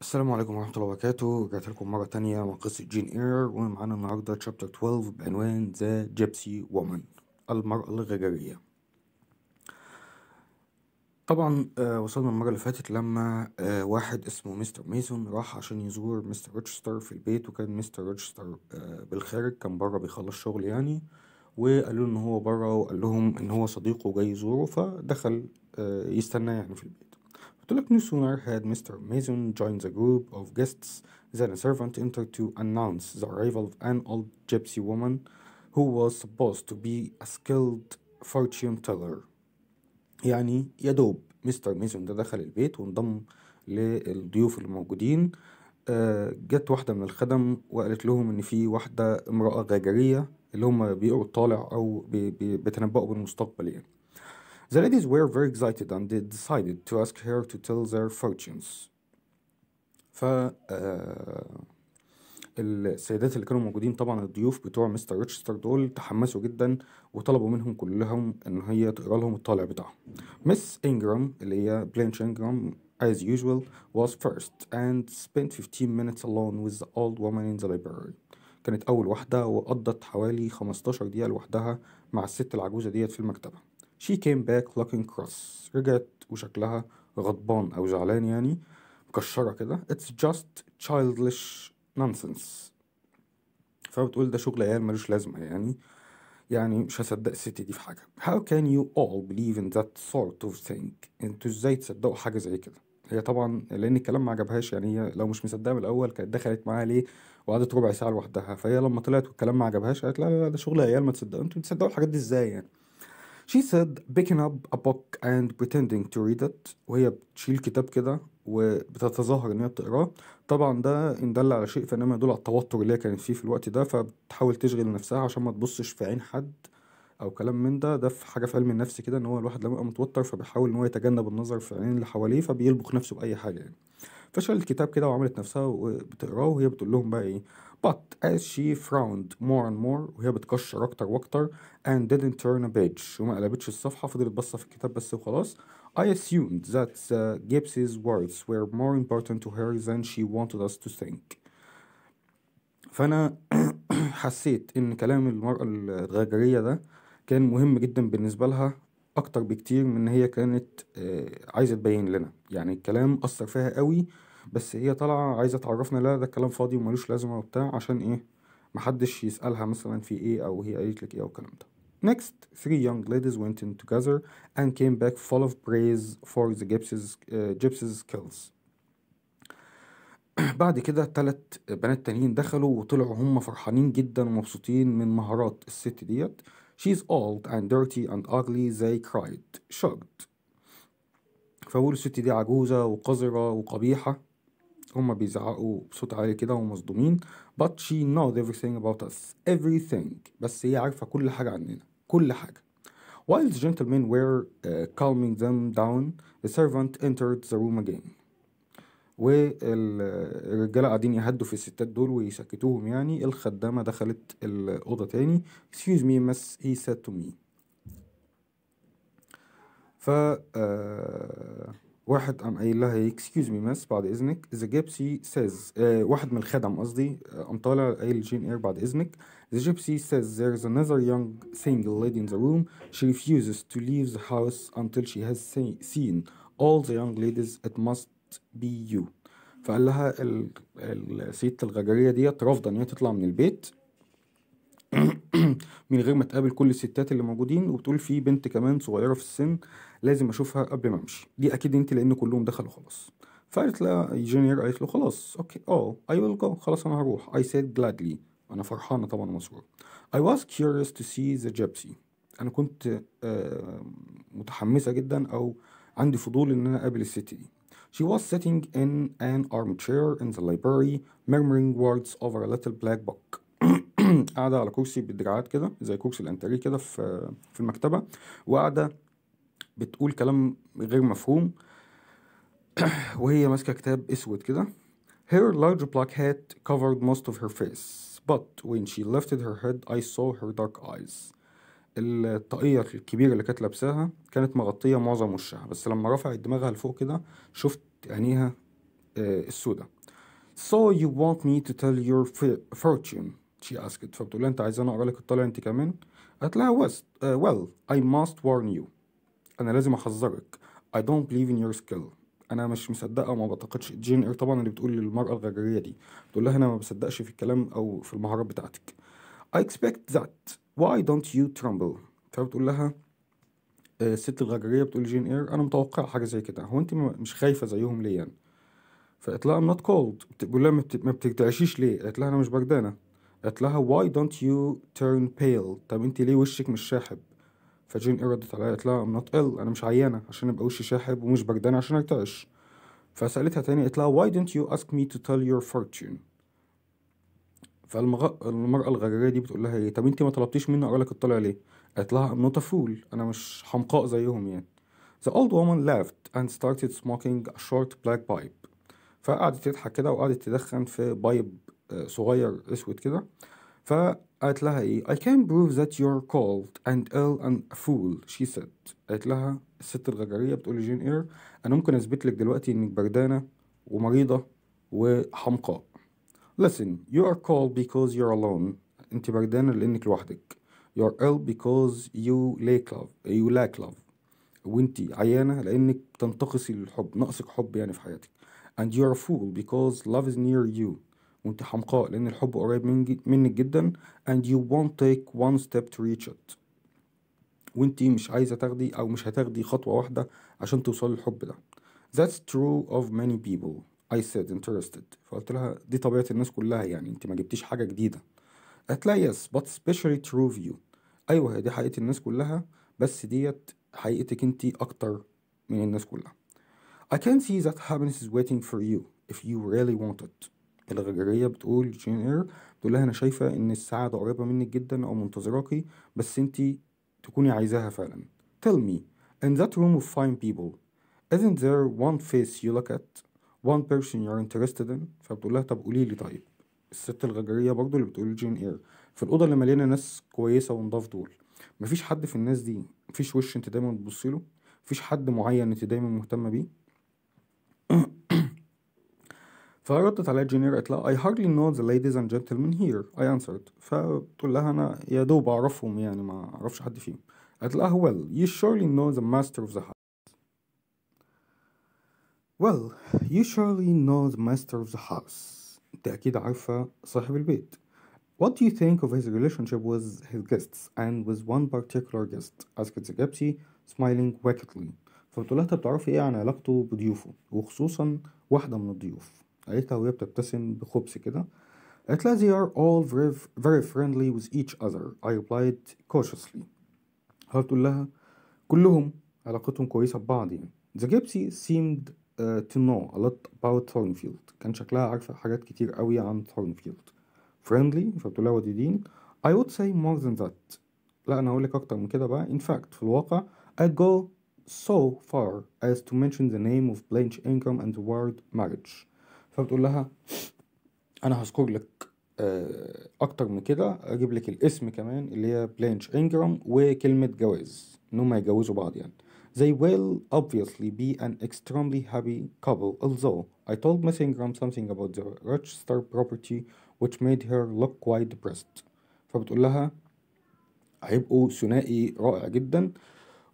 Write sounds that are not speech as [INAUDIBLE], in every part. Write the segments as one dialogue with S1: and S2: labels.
S1: السلام عليكم ورحمة الله وبركاته رجعت لكم مرة تانية مع قصة جين اير ومعانا النهاردة تشابتر 12 بعنوان ذا جيبسي وومن المرأة الغجرية طبعا آه، وصلنا المرة اللي فاتت لما آه، واحد اسمه مستر ميسون راح عشان يزور مستر روتشستر في البيت وكان مستر روتشستر آه، بالخارج كان بره بيخلص شغل يعني وقالوا ان هو بره وقال لهم ان هو صديقه جاي يزوره فدخل يستناه يعني في البيت قلت لك no sooner had Mr. Mason joined the group of guests than a servant entered to announce the arrival of an old gypsy woman who was supposed to be a skilled fortune teller يعني يا دوب مستر ميزون ده دخل البيت وانضم للضيوف الموجودين جت واحدة من الخدم وقالت لهم إن في واحدة امرأة غاجرية اللي هم بيقروا طالع أو بي بالمستقبل يعني The ladies were very excited and they decided to ask her to tell their fortunes. ف آه، السيدات اللي كانوا موجودين طبعا الضيوف بتوع مستر ريتشستر دول تحمسوا جدا وطلبوا منهم كلهم ان هي تقرا لهم الطالع بتاعهم مس انجرام اللي هي بلانش انجرام as usual was first and spent 15 minutes alone with the old woman in the library كانت اول واحده وقضت حوالي 15 دقيقه لوحدها مع الست العجوزه ديت في المكتبه she came back looking cross رجعت وشكلها غضبان أو زعلان يعني مكشرة كده it's just childish nonsense فبتقول ده شغل عيال ملوش لازمة يعني يعني مش هصدق الست دي في حاجة how can you all believe in that sort of thing انتوا ازاي تصدقوا حاجة زي كده هي طبعا لان الكلام ما عجبهاش يعني هي لو مش مصدقه من الاول كانت دخلت معاها ليه وقعدت ربع ساعه لوحدها فهي لما طلعت والكلام ما عجبهاش قالت لا لا لا ده شغل عيال ما تصدقوا انتوا بتصدقوا الحاجات دي ازاي يعني She said picking up a book and pretending to read it وهي بتشيل كتاب كده وبتتظاهر ان هي بتقراه طبعا ده ان دل على شيء فانما يدل على التوتر اللي هي كانت فيه في الوقت ده فبتحاول تشغل نفسها عشان ما تبصش في عين حد او كلام من ده ده في حاجه في علم النفس كده ان هو الواحد لما يبقى متوتر فبيحاول ان هو يتجنب النظر في العين اللي حواليه فبيلبخ نفسه باي حاجه يعني فشل الكتاب كده وعملت نفسها وبتقراه وهي بتقول لهم بقى ايه But as she frowned more and more وهي بتكشر أكتر وأكتر and didn't turn a page وما قلبتش الصفحة فضلت باصة في الكتاب بس وخلاص I assumed that uh, Gibbs's words were more important to her than she wanted us to think فأنا [CLEARS THROAT] حسيت إن كلام المرأة الغجرية ده كان مهم جدا بالنسبة لها أكتر بكتير من إن هي كانت آه، عايزة تبين لنا يعني الكلام أثر فيها قوي بس هي طالعة عايزة تعرفنا لا ده كلام فاضي وملوش لازمة وبتاع عشان ايه محدش يسألها مثلا في ايه او هي قالت لك ايه او الكلام ده Next, three young ladies went in together and came back full of praise for the gypsies, uh, gypsies skills. [CLEARS THROAT] بعد كده تلت بنات تانيين دخلوا وطلعوا هم فرحانين جدا ومبسوطين من مهارات الست ديت. She's old and dirty and ugly they cried. Shocked. فبقول الست دي عجوزة وقذرة وقبيحة هما بيزعقوا بصوت عالي كده ومصدومين but she knows everything about us everything بس هي عارفة كل حاجة عننا كل حاجة while the gentlemen were uh, calming them down the servant entered the room again والرجالة قاعدين يهدوا في الستات دول ويسكتوهم يعني الخدامة دخلت الأوضة تاني excuse me miss he said to me ف uh, واحد قام قايل لها اكسكيوز مي مس بعد اذنك ذا جيبسي سيز آه، واحد من الخدم قصدي قام آه، طالع قايل جين اير بعد اذنك The gypsy says از another young single lady in the room. She refuses to leave the house until she has seen all the young ladies. It must be you. فقال لها ال... ال... الغجرية ديت رافضة إن هي تطلع من البيت من غير ما تقابل كل الستات اللي موجودين وبتقول في بنت كمان صغيره في السن لازم اشوفها قبل ما امشي دي اكيد انت لان كلهم دخلوا خلاص فقالت لها جونيور قالت له خلاص اوكي اه اي ويل جو خلاص انا هروح اي سيد جلادلي انا فرحانه طبعا ومسرور اي واز كيوريوس تو سي ذا جيبسي انا كنت آه، متحمسه جدا او عندي فضول ان انا اقابل الست دي She was sitting in an armchair in the library murmuring words over a little black book [CLEARS THROAT] [CLEARS THROAT] قاعده على كرسي بالدراعات كده زي كرسي الانتريه كده في في المكتبه وقاعده بتقول كلام غير مفهوم [CLEARS THROAT] وهي ماسكه كتاب اسود كده Her large black hat covered most of her face but when she lifted her head I saw her dark eyes الطاقية الكبيرة اللي كانت لابساها كانت مغطية معظم وشها بس لما رفعت دماغها لفوق كده شفت عينيها آه، السوداء So you want me to tell your fortune She asked فبتقول لها أنت عايزاني أقرأ لك الطالع أنت كمان؟ قالت لها uh, well I must warn you أنا لازم أحذرك I don't believe in your skill انا مش مصدقه وما بعتقدش جين اير طبعا اللي بتقول للمراه الغجريه دي بتقول لها انا ما بصدقش في الكلام او في المهارات بتاعتك I expect that why don't you tremble فبتقول لها آه، الست الغجريه بتقول جين اير انا متوقع حاجه زي كده هو انت مش خايفه زيهم ليه يعني فقالت لها I'm not cold بتقول لها ما بترتعشيش ليه قالت لها انا مش بردانه قالت لها why don't you turn pale طب انت ليه وشك مش شاحب فجين ايه ردت عليها قالت لها I'm not ill انا مش عيانة عشان ابقى وشي شاحب ومش بردان عشان ارتعش فسألتها تاني قالت لها why don't you ask me to tell your fortune فالمرأة الغريبة دي بتقول لها ايه طب انت ما طلبتيش مني اقرا لك الطلع ليه قالت لها I'm not a fool انا مش حمقاء زيهم يعني The old woman laughed and started smoking a short black pipe فقعدت تضحك كده وقعدت تدخن في بايب صغير اسود كده فقالت لها ايه I can prove that you're cold and ill and a fool she said قالت لها الست الغجرية بتقول جين اير انا ممكن اثبت لك دلوقتي انك بردانة ومريضة وحمقاء listen you are cold because you're alone انت بردانة لانك لوحدك you're ill because you lack love you lack love وانت عيانة لانك بتنتقصي الحب ناقصك حب يعني في حياتك and you're a fool because love is near you وانت حمقاء لان الحب قريب منك جدا and you won't take one step to reach it وانت مش عايزه تاخدي او مش هتاخدي خطوه واحده عشان توصلي للحب ده that's true of many people I said interested فقلت لها دي طبيعه الناس كلها يعني انت ما جبتيش حاجه جديده قالت لا yes but especially true of you ايوه دي حقيقه الناس كلها بس ديت حقيقتك انت اكتر من الناس كلها I can see that happiness is waiting for you if you really want it الغجريه بتقول جين اير بتقول لها انا شايفه ان السعاده قريبه منك جدا او منتظراكي بس انت تكوني عايزاها فعلا tell me in that room of fine people isn't there one face you look at one person you're interested in فبتقول لها طب قولي لي طيب الست الغجريه برضو اللي بتقول جين اير في الاوضه اللي مليانه ناس كويسه ونضاف دول مفيش حد في الناس دي مفيش وش انت دايما بتبصيله مفيش حد معين انت دايما مهتمه بيه فردت على جينير قالت لها I hardly know the ladies and gentlemen here I answered فبتقول لها أنا يا دوب أعرفهم يعني ما أعرفش حد فيهم قالت لها well you surely know the master of the house well you surely know the master of the house أنت أكيد عارفة صاحب البيت What do you think of his relationship with his guests and with one particular guest? asked gypsy smiling wickedly. فبتقول لها أنت بتعرفي ايه عن علاقته بضيوفه وخصوصا واحدة من الضيوف قالت وهي بتبتسم بخبث كده قالت لها they are all very, very friendly with each other I replied cautiously told لها كلهم علاقتهم كويسة ببعض يعني The gypsy seemed uh, to know a lot about Thornfield كان شكلها عارفة حاجات كتير قوي عن Thornfield Friendly فبتقول لها ودودين I would say more than that لا أنا هقول لك أكتر من كده بقى In fact في الواقع I go so far as to mention the name of Blanche Ingram and the word marriage فبتقول لها انا هذكر لك اكتر من كده اجيب لك الاسم كمان اللي هي بلانش انجرام وكلمه جواز ان هم يتجوزوا بعض يعني They will obviously be an extremely happy couple although I told Miss Ingram something about the rich star property which made her look quite depressed فبتقول لها هيبقوا ثنائي رائع جدا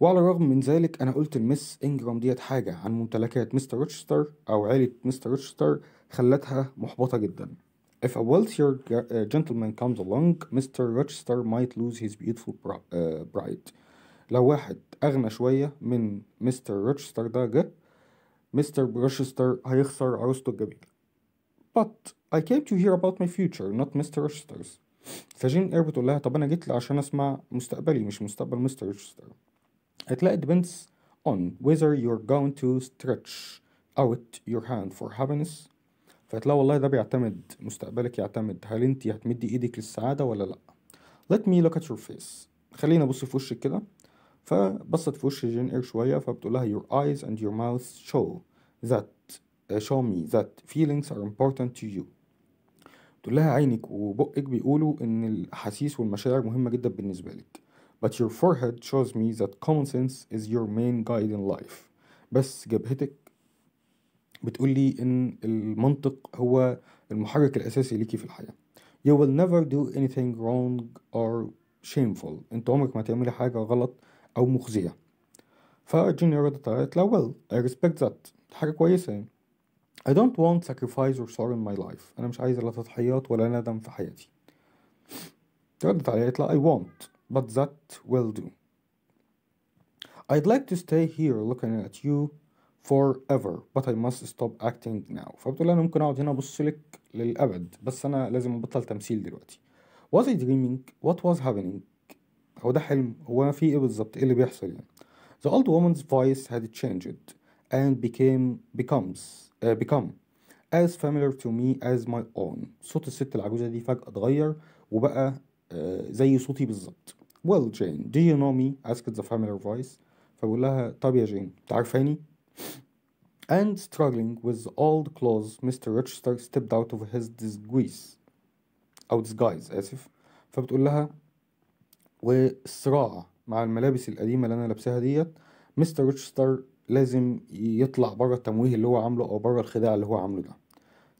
S1: وعلى الرغم من ذلك أنا قلت المس إنجرام ديت حاجة عن ممتلكات مستر روتشستر أو عيلة مستر روتشستر خلتها محبطة جدا If a wealthier آه، gentleman comes along, Mr. Rochester might lose his beautiful آه، bride. لو واحد أغنى شوية من مستر روتشستر ده جه مستر روتشستر هيخسر عروسته الجميلة. But I came to hear about my future, not Mr. Rochester's. فجين إير بتقول لها طب أنا جيت عشان أسمع مستقبلي مش مستقبل مستر روتشستر. هتلاقي depends on whether you're going to stretch out your hand for happiness فهتلاقي والله ده بيعتمد مستقبلك يعتمد هل انت هتمدي ايدك للسعادة ولا لأ let me look at your face خلينا ابص في وشك كده فبصت في وش جين اير شوية فبتقول لها your eyes and your mouth show that uh, show me that feelings are important to you تقول لها عينك وبقك بيقولوا ان الاحاسيس والمشاعر مهمة جدا بالنسبة لك But your forehead shows me that common sense is your main guide in life بس جبهتك بتقول لي إن المنطق هو المحرك الأساسي ليكي في الحياة You will never do anything wrong or shameful أنت عمرك ما تعملي حاجة غلط أو مخزية فجيني ردت قالت لا well I respect that حاجة كويسة يعني I don't want sacrifice or sorrow in my life أنا مش عايز لا تضحيات ولا ندم في حياتي ردت عليها قالت لا I want but that will do. I'd like to stay here looking at you forever but I must stop acting now فبتقول انا ممكن اقعد هنا ابص لك للابد بس انا لازم ابطل تمثيل دلوقتي was I dreaming what was happening هو ده حلم هو في ايه بالظبط ايه اللي بيحصل يعني the old woman's voice had changed and became becomes uh, become as familiar to me as my own صوت الست العجوزة دي فجأة اتغير وبقى زي صوتي بالظبط well Jane do you know me asked the familiar voice فبقول لها طب يا جين تعرفاني and struggling with the old claws Mr. Rochester stepped out of his disguise أو disguise آسف فبتقول لها والصراع مع الملابس القديمة اللي أنا لابساها ديت مستر روتشستر لازم يطلع بره التمويه اللي هو عامله أو بره الخداع اللي هو عامله ده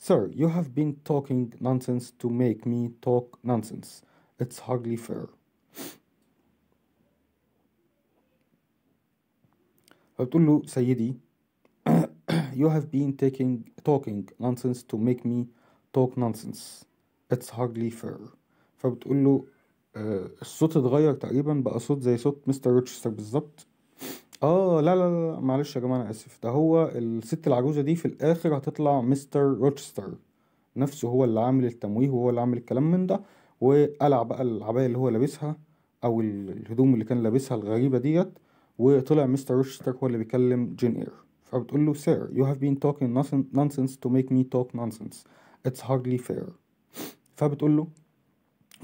S1: Sir, you have been talking nonsense to make me talk nonsense It's hardly fair. فبتقول له سيدي [CLEARS THROAT] you have been taking talking nonsense to make me talk nonsense it's hardly fair فبتقول له uh, الصوت اتغير تقريبا بقى صوت زي صوت مستر روتشستر بالظبط اه لا لا لا معلش يا جماعه انا اسف ده هو الست العجوزه دي في الاخر هتطلع مستر روتشستر نفسه هو اللي عامل التمويه وهو اللي عامل الكلام من ده وقلع بقى العباية اللي هو لابسها أو الهدوم اللي كان لابسها الغريبة ديت وطلع مستر روشستر هو اللي بيكلم جين إير فبتقول له سير يو هاف بين توكين نونسنس تو ميك مي توك نونسنس اتس هاردلي فير فبتقول له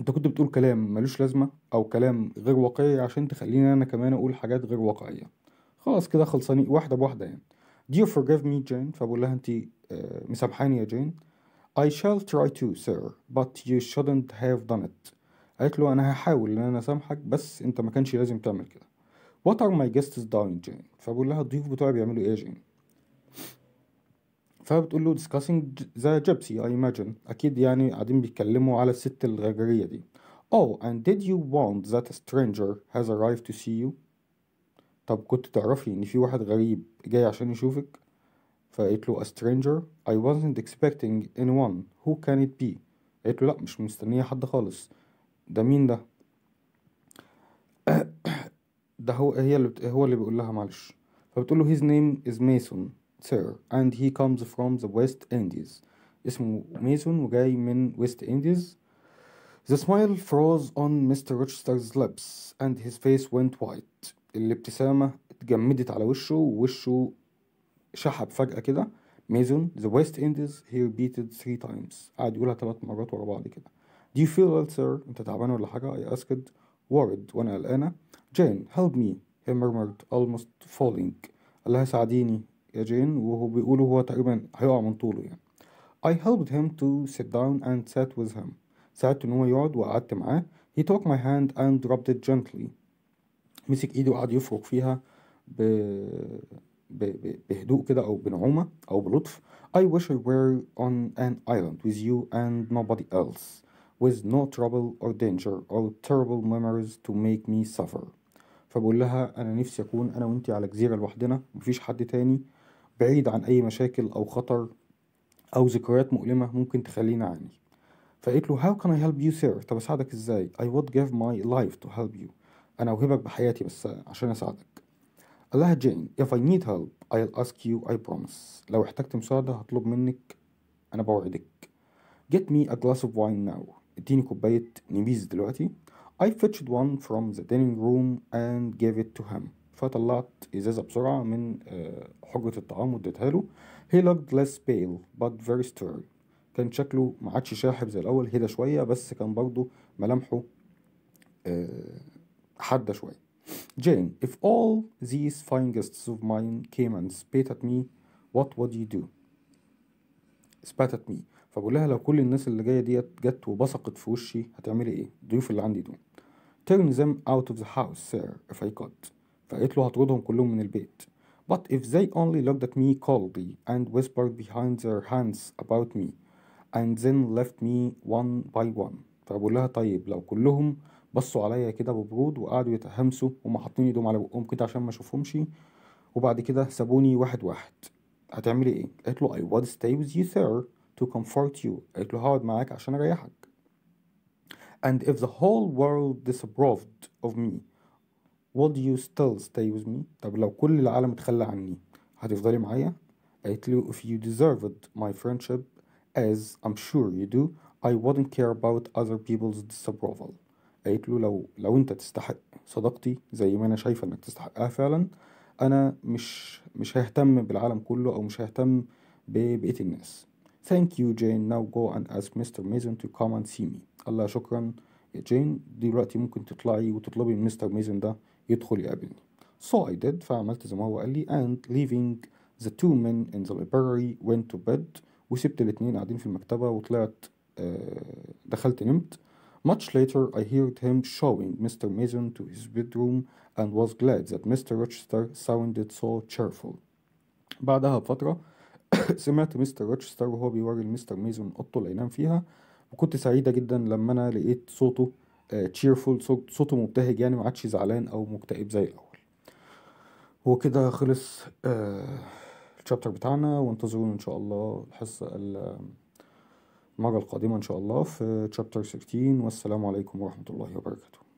S1: انت كنت بتقول كلام ملوش لازمة او كلام غير واقعي عشان تخليني انا كمان اقول حاجات غير واقعية خلاص كده خلصاني واحدة بواحدة يعني do you forgive me جين فبقول لها انت آه، مسامحاني يا جين I shall try to sir but you shouldn't have done it قالت له أنا هحاول إن أنا أسامحك بس أنت ما كانش لازم تعمل كده What are my guests doing Jane فبقول لها الضيوف بتوعي بيعملوا إيه يا جين فبتقول له discussing the gypsy I imagine أكيد يعني قاعدين بيتكلموا على الست الغجرية دي Oh and did you want that a stranger has arrived to see you طب كنت تعرفي إن في واحد غريب جاي عشان يشوفك فقالت له a stranger I wasn't expecting anyone who can it be قالت له لأ مش مستنية حد خالص ده مين ده [COUGHS] ده هو هي اللي هو اللي بيقول لها معلش فبتقول له his name is Mason sir and he comes from the West Indies اسمه ميسون وجاي من ويست انديز The smile froze on Mr. Rochester's lips and his face went white الابتسامة اتجمدت على وشه ووشه شحب فجأة كده ميزون the West Indies he ريبيتد three times قعد يقولها ثلاث مرات ورا بعض كده Do you feel well sir أنت تعبان ولا حاجة I asked worried وأنا قلقانة Jane help me he murmured almost falling قال لها ساعديني يا جين وهو بيقوله هو تقريبا هيقع من طوله يعني I helped him to sit down and sat with him ساعدته إن هو يقعد وقعدت معاه He took my hand and dropped it gently مسك ايده وقعد يفرك فيها ب... بهدوء كده او بنعومه او بلطف I wish I were on an island with you and nobody else with no trouble or danger or terrible memories to make me suffer فبقول لها انا نفسي اكون انا وانتي على جزيره لوحدنا مفيش حد تاني بعيد عن اي مشاكل او خطر او ذكريات مؤلمه ممكن تخلينا عني فقالت له how can I help you sir طب اساعدك ازاي I would give my life to help you انا اوهبك بحياتي بس عشان اساعدك الله جين if I need help I'll ask you I promise لو احتجت مساعدة هطلب منك أنا بوعدك get me a glass of wine now اديني كوباية نبيذ دلوقتي I fetched one from the dining room and gave it to him فطلعت إزازة بسرعة من آه، حجرة الطعام واديتها له He looked less pale but very sturdy كان شكله ما عادش شاحب زي الأول هدى شوية بس كان برضه ملامحه آه، حادة شوية Jane, if all these fine guests of mine came and spat at me, what would you do? spat at me فبقول لها لو كل الناس اللي جايه ديت جت وبصقت في وشي هتعملي ايه؟ الضيوف اللي عندي دول. Turn them out of the house, sir, if I could. فقالت له هطردهم كلهم من البيت. But if they only looked at me coldly and whispered behind their hands about me and then left me one by one. فبقول لها طيب لو كلهم بصوا عليا كده ببرود وقعدوا يتهمسوا وهم حاطين ايدهم على بقهم كده عشان ما اشوفهمش وبعد كده سابوني واحد واحد هتعملي ايه قالت له I would stay with you sir to comfort you قالت له هقعد معاك عشان اريحك and if the whole world disapproved of me would you still stay with me طب لو كل العالم اتخلى عني هتفضلي معايا قالت له if you deserved my friendship as I'm sure you do I wouldn't care about other people's disapproval قالت له لو لو انت تستحق صداقتي زي ما انا شايفه انك تستحقها فعلا انا مش مش ههتم بالعالم كله او مش ههتم ببقيه الناس Thank you Jane now go and ask Mr. Mason to come and see me الله شكرا يا جين دلوقتي ممكن تطلعي وتطلبي من مستر ميزن ده يدخل يقابلني So I did فعملت زي ما هو قال لي and leaving the two men in the library went to bed وسبت الاتنين قاعدين في المكتبة وطلعت آه، دخلت نمت Much later, I heard him showing Mr. Mason to his bedroom and was glad that Mr. Rochester sounded so cheerful. بعدها بفترة [COUGHS] سمعت مستر روتشستر وهو بيوري لمستر ميزون اوضته اللي ينام فيها وكنت سعيدة جدا لما أنا لقيت صوته آه، تشيرفول uh, صوته مبتهج يعني ما عادش زعلان أو مكتئب زي الأول وكده خلص uh, آه، الشابتر بتاعنا وانتظرونا إن شاء الله الحصة المرة القادمة إن شاء الله في تشابتر 16 والسلام عليكم ورحمة الله وبركاته